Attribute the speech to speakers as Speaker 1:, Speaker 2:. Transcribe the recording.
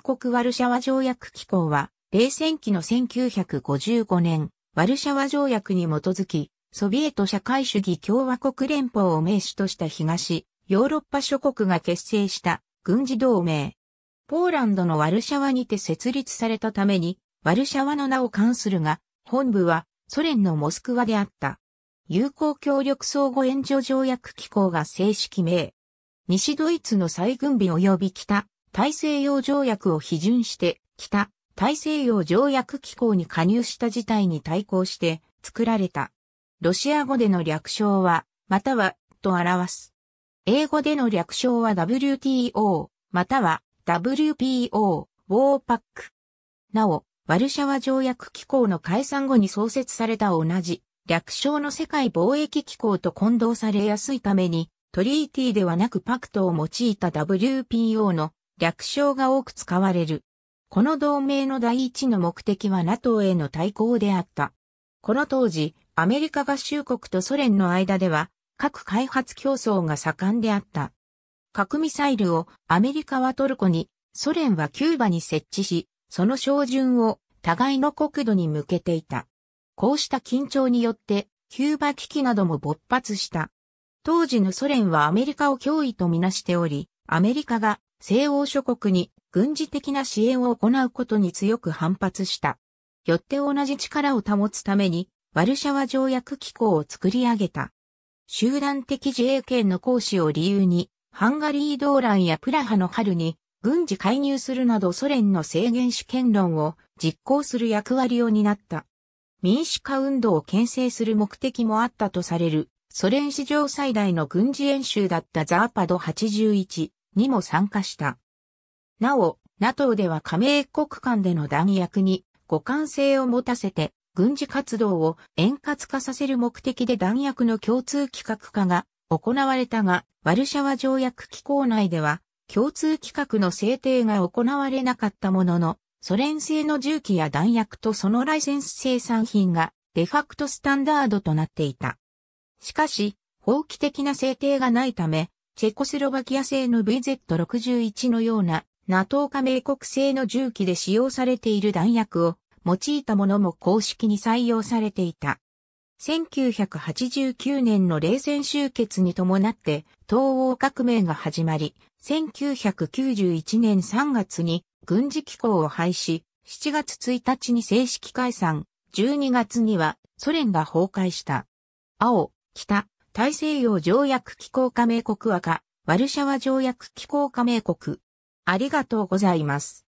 Speaker 1: 国ワルシャワ条約機構は、冷戦期の1955年、ワルシャワ条約に基づき、ソビエト社会主義共和国連邦を名手とした東、ヨーロッパ諸国が結成した軍事同盟。ポーランドのワルシャワにて設立されたために、ワルシャワの名を冠するが、本部はソ連のモスクワであった。友好協力相互援助条約機構が正式名。西ドイツの再軍備及び北大西洋条約を批准して、北大西洋条約機構に加入した事態に対抗して作られた。ロシア語での略称は、または、と表す。英語での略称は WTO、または WPO、ウォーパック。なお、ワルシャワ条約機構の解散後に創設された同じ、略称の世界貿易機構と混同されやすいために、トリーティーではなくパクトを用いた WPO の略称が多く使われる。この同盟の第一の目的は NATO への対抗であった。この当時、アメリカ合衆国とソ連の間では、核開発競争が盛んであった。核ミサイルをアメリカはトルコに、ソ連はキューバに設置し、その照準を互いの国土に向けていた。こうした緊張によって、キューバ危機なども勃発した。当時のソ連はアメリカを脅威とみなしており、アメリカが西欧諸国に軍事的な支援を行うことに強く反発した。よって同じ力を保つために、ワルシャワ条約機構を作り上げた。集団的自衛権の行使を理由に、ハンガリー動乱やプラハの春に軍事介入するなどソ連の制限主権論を実行する役割を担った。民主化運動を牽制する目的もあったとされる、ソ連史上最大の軍事演習だったザーパド81。にも参加した。なお、NATO では加盟国間での弾薬に互換性を持たせて軍事活動を円滑化させる目的で弾薬の共通規格化が行われたが、ワルシャワ条約機構内では共通規格の制定が行われなかったものの、ソ連製の銃器や弾薬とそのライセンス生産品がデファクトスタンダードとなっていた。しかし、法規的な制定がないため、チェコスロバキア製の VZ61 のような NATO 加盟国製の銃器で使用されている弾薬を用いたものも公式に採用されていた。1989年の冷戦終結に伴って東欧革命が始まり、1991年3月に軍事機構を廃止、7月1日に正式解散、12月にはソ連が崩壊した。青、北、大西洋条約機構加盟国赤、ワルシャワ条約機構加盟国。ありがとうございます。